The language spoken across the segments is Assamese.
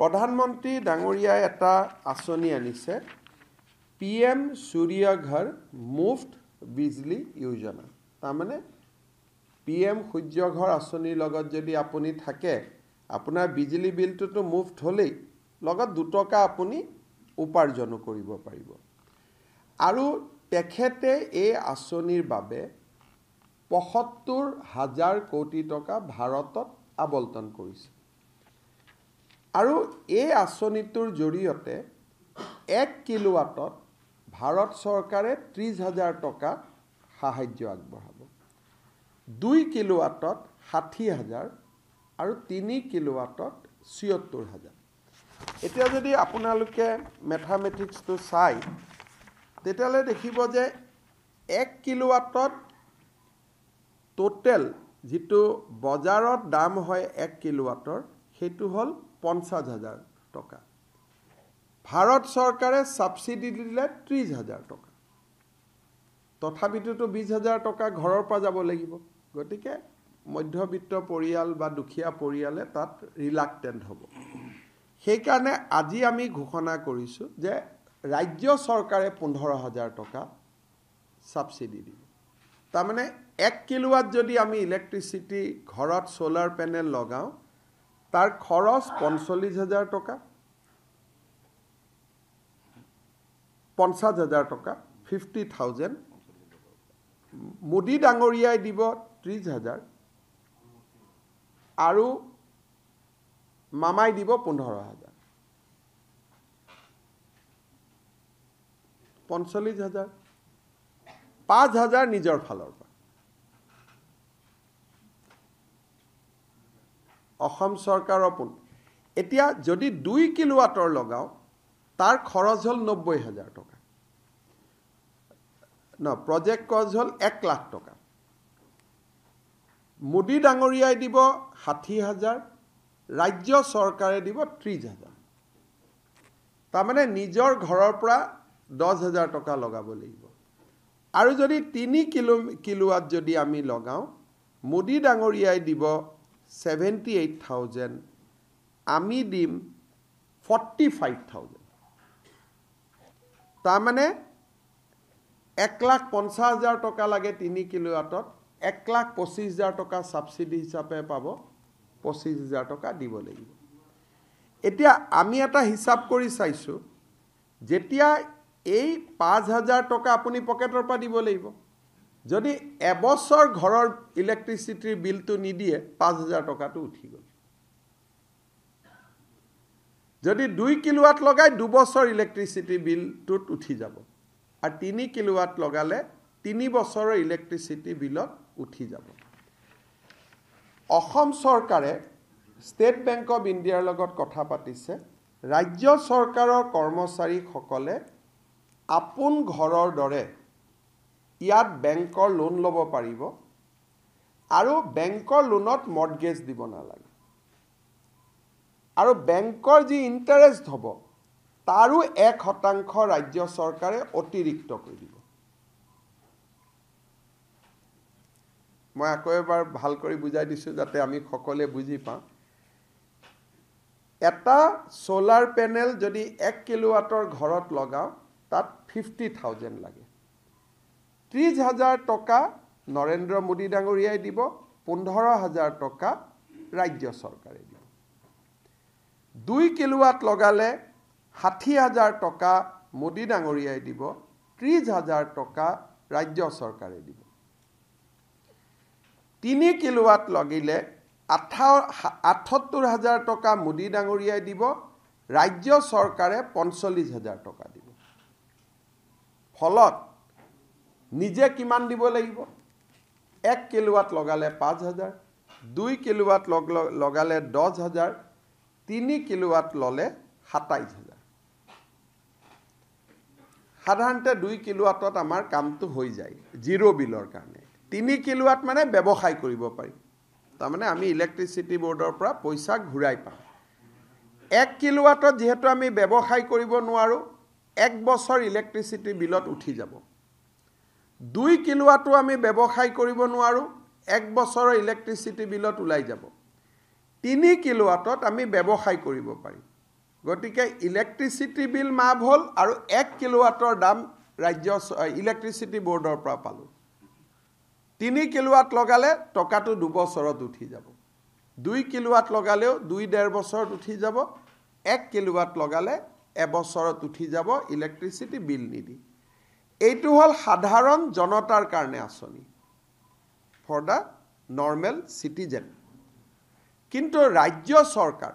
প্ৰধানমন্ত্ৰী ডাঙৰীয়াই এটা আঁচনি আনিছে পি এম সূৰ্যঘৰ মুফ্ত বিজলী যোজনা তাৰমানে পি এম সূৰ্যঘৰ আঁচনিৰ লগত যদি আপুনি থাকে আপোনাৰ বিজুলী বিলটোতো মুফ্ট হ'লেই লগত দুটকা আপুনি উপাৰ্জনো কৰিব পাৰিব আৰু তেখেতে এই আঁচনিৰ বাবে পঁসত্তৰ হাজাৰ কোটি টকা ভাৰতত আৱণ্টন কৰিছে আৰু এই আঁচনিটোৰ জৰিয়তে এক কিলোৱাটত ভাৰত চৰকাৰে ত্ৰিছ হাজাৰ টকা সাহাৰ্য আগবঢ়াব দুই কিলোৱাটত ষাঠি হাজাৰ আৰু তিনি কিলোৱাটত ছিয়ত্তৰ হাজাৰ এতিয়া যদি আপোনালোকে মেথামেটিক্সটো চাই তেতিয়াহ'লে দেখিব যে এক কিলোৱাটত ট'টেল যিটো বজাৰত দাম হয় এক কিলোৱাটৰ সেইটো হ'ল পঞ্চাছ হাজাৰ টকা ভাৰত চৰকাৰে ছাবচিডি দিলে ত্ৰিছ হাজাৰ টকা তথাপিতোতো বিছ হাজাৰ টকা ঘৰৰ পৰা যাব লাগিব গতিকে মধ্যবিত্ত পৰিয়াল বা দুখীয়া পৰিয়ালে তাত ৰিলাকটেণ্ট হ'ব সেইকাৰণে আজি আমি ঘোষণা কৰিছোঁ যে ৰাজ্য চৰকাৰে পোন্ধৰ হাজাৰ টকা ছাবচিডি দিব তাৰমানে এক কিলোৱাত যদি আমি ইলেক্ট্ৰিচিটি ঘৰত ছ'লাৰ পেনেল লগাওঁ তাৰ খৰচ পঞ্চল্লিছ হাজাৰ টকা পঞ্চাছ হাজাৰ টকা ফিফটি থাউজেণ্ড মোদী ডাঙৰীয়াই দিব ত্ৰিছ হাজাৰ আৰু মামাই দিব পোন্ধৰ হাজাৰ পঞ্চল্লিছ হাজাৰ পাঁচ হাজাৰ নিজৰ ফালৰ পৰা অসম চৰকাৰৰ পোন এতিয়া যদি দুই কিলোৱাটৰ লগাওঁ তাৰ খৰচ হ'ল নব্বৈ হাজাৰ টকা ন প্ৰজেক্ট খৰচ হ'ল এক লাখ টকা মোদী ডাঙৰীয়াই দিব ষাঠি হাজাৰ ৰাজ্য চৰকাৰে দিব ত্ৰিছ হাজাৰ তাৰমানে নিজৰ ঘৰৰ পৰা দহ হাজাৰ টকা লগাব লাগিব আৰু যদি তিনি কিলো কিলোৱাত যদি আমি লগাওঁ মোদী ডাঙৰীয়াই দিব ছেভেণ্টি এইট থাউজেণ্ড আমি দিম ফৰ্টি ফাইভ থাউজেণ্ড তাৰমানে এক লাখ পঞ্চাছ হাজাৰ টকা লাগে তিনি কিলো কিলোৱাটত এক লাখ পঁচিছ হাজাৰ টকা ছাবচিডি হিচাপে পাব পঁচিছ হাজাৰ টকা দিব লাগিব এতিয়া আমি এটা হিচাপ কৰি চাইছোঁ যেতিয়া এই পাঁচ হাজাৰ টকা আপুনি পকেটৰ পৰা দিব লাগিব যদি এবছৰ ঘৰৰ ইলেক্ট্ৰিচিটিৰ বিলটো নিদিয়ে পাঁচ হাজাৰ টকাটো উঠি গ'ল যদি দুই কিলোৱাট লগাই দুবছৰ ইলেক্ট্ৰিচিটি বিলটোত উঠি যাব আৰু তিনি কিলোৱাট লগালে তিনি বছৰৰ ইলেক্ট্ৰিচিটি বিলত উঠি যাব অসম চৰকাৰে ষ্টেট বেংক অৱ ইণ্ডিয়াৰ লগত কথা পাতিছে ৰাজ্য চৰকাৰৰ কৰ্মচাৰীসকলে আপোন ঘৰৰ দৰে ইয়াত বেংকৰ লোন ল'ব পাৰিব আৰু বেংকৰ লোনত মৰ্গেজ দিব নালাগে আৰু বেংকৰ যি ইণ্টাৰেষ্ট হ'ব তাৰো এক শতাংশ ৰাজ্য চৰকাৰে অতিৰিক্ত কৰি দিব মই আকৌ এবাৰ ভাল কৰি বুজাই দিছোঁ যাতে আমি সকলোৱে বুজি পাওঁ এটা চ'লাৰ পেনেল যদি এক কিলোৱাটৰ ঘৰত লগাওঁ তাত ফিফটি থাউজেণ্ড লাগে ত্ৰিছ হাজাৰ টকা নৰেন্দ্ৰ মোদী ডাঙৰীয়াই দিব পোন্ধৰ হাজাৰ টকা ৰাজ্য চৰকাৰে দিব দুই কিলোৱাত লগালে ষাঠি হাজাৰ টকা মোদী ডাঙৰীয়াই দিব ত্ৰিছ হাজাৰ টকা ৰাজ্য চৰকাৰে দিব তিনি কিলোৱাত লগিলে আঠা আঠসত্তৰ হাজাৰ টকা মোদী ডাঙৰীয়াই দিব ৰাজ্য চৰকাৰে পঞ্চল্লিছ হাজাৰ টকা দিব ফলত নিজে কিমান দিব লাগিব এক কিলোৱাট লগালে পাঁচ হাজাৰ দুই কিলোৱাট লগ লগালে দহ হাজাৰ তিনি কিলোৱাট ল'লে সাতাইছ হাজাৰ সাধাৰণতে দুই কিলোৱাটত আমাৰ কামটো হৈ যায় জিৰ' বিলৰ কাৰণে তিনি কিলোৱাট মানে ব্যৱসায় কৰিব পাৰি তাৰমানে আমি ইলেক্ট্ৰিচিটি ব'ৰ্ডৰ পৰা পইচা ঘূৰাই পাওঁ এক কিলোৱাটত যিহেতু আমি ব্যৱসায় কৰিব নোৱাৰোঁ এক বছৰ ইলেক্ট্ৰিচিটি বিলত উঠি যাব দুই কিলোৱাটো আমি ব্যৱসায় কৰিব নোৱাৰোঁ এক বছৰৰ ইলেক্ট্ৰিচিটি বিলত ওলাই যাব তিনি কিলোৱাটত আমি ব্যৱসায় কৰিব পাৰিম গতিকে ইলেক্ট্ৰিচিটি বিল মাফ হ'ল আৰু এক কিলোৱাটৰ দাম ৰাজ্য ইলেক্ট্ৰিচিটি ব'ৰ্ডৰ পৰা পালোঁ তিনি কিলোৱাট লগালে টকাটো দুবছৰত উঠি যাব দুই কিলোৱাট লগালেও দুই ডেৰ বছৰত উঠি যাব এক কিলোৱাট লগালে এবছৰত উঠি যাব ইলেক্ট্ৰিচিটি বিল নিদি এইটো হ'ল সাধাৰণ জনতাৰ কাৰণে আঁচনি ফৰ দ্য নৰ্মেল চিটিজেন কিন্তু ৰাজ্য চৰকাৰ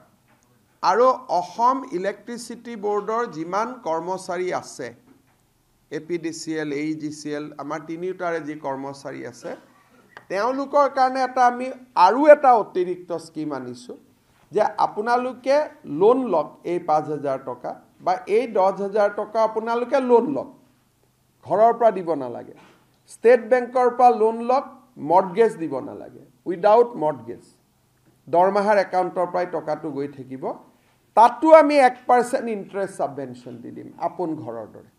আৰু অসম ইলেক্ট্ৰিচিটি ব'ৰ্ডৰ যিমান কৰ্মচাৰী আছে A P D C L A E G C L আমাৰ তিনিওটাৰে যি কৰ্মচাৰী আছে তেওঁলোকৰ কাৰণে এটা আমি আৰু এটা অতিৰিক্ত স্কীম আনিছোঁ যে আপোনালোকে লোন লওক এই পাঁচ হাজাৰ টকা বা এই দহ হাজাৰ টকা আপোনালোকে লোন লওক ঘৰৰ পৰা দিব নালাগে ষ্টেট বেংকৰ পৰা লোন লওক মৰ্গেজ দিব নালাগে উইদাউট মৰ্গেজ দৰমহাৰ একাউণ্টৰ পৰাই টকাটো গৈ থাকিব তাতো আমি এক পাৰ্চেণ্ট ইণ্টাৰেষ্ট ছাবভেনশ্যন দি দিম আপোন ঘৰৰ দৰে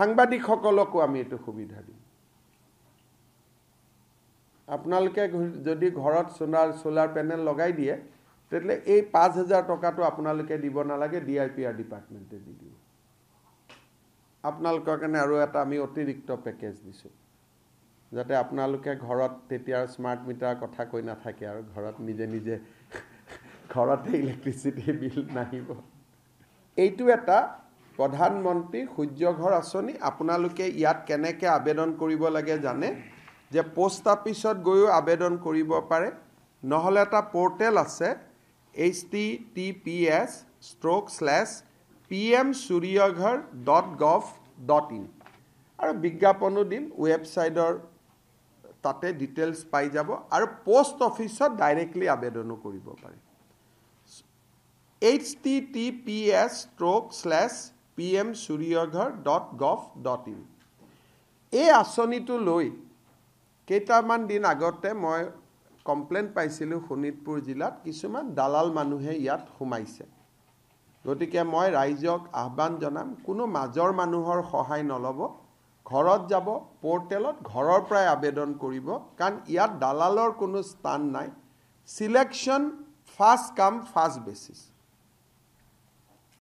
সাংবাদিকসকলকো আমি এইটো সুবিধা দিম আপোনালোকে যদি ঘৰত চোলাৰ চোলাৰ পেনেল লগাই দিয়ে তেতিয়াহ'লে এই পাঁচ হেজাৰ টকাটো আপোনালোকে দিব নালাগে ডি আই পি আৰ ডিপাৰ্টমেণ্টে দি দিব আপোনালোকৰ কাৰণে আৰু এটা আমি অতিৰিক্ত পেকেজ দিছোঁ যাতে আপোনালোকে ঘৰত তেতিয়া আৰু স্মাৰ্ট মিটাৰ কথা কৈ নাথাকে আৰু ঘৰত নিজে নিজে ঘৰতে ইলেক্ট্ৰিচিটি বিল নাহিব এইটো এটা প্ৰধানমন্ত্ৰী সূৰ্য ঘৰ আঁচনি আপোনালোকে ইয়াত কেনেকৈ আবেদন কৰিব লাগে জানে যে পষ্ট অফিচত গৈও আবেদন কৰিব পাৰে নহ'লে এটা পৰ্টেল আছে H T T P S stroke slash P M Suryaghar dot gov dot in আৰু বিজ্ঞাপনো দিম ৱেবছাইটৰ তাতে ডিটেইলছ পাই যাব আৰু পোষ্ট অফিচত ডাইৰেক্টলি আবেদনো কৰিব পাৰে H T T P S stroke slash P M Suryaghar dot gov dot in এই আঁচনিটো লৈ কেইটামান দিন আগতে মই কমপ্লেইন পাইছিলোঁ শোণিতপুৰ জিলাত কিছুমান দালাল মানুহে ইয়াত সোমাইছে গতিকে মই ৰাইজক আহ্বান জনাম কোনো মাজৰ মানুহৰ সহায় নল'ব ঘৰত যাব পৰ্টেলত ঘৰৰ পৰাই আবেদন কৰিব কাৰণ ইয়াত দালালৰ কোনো স্থান নাই selection first come first basis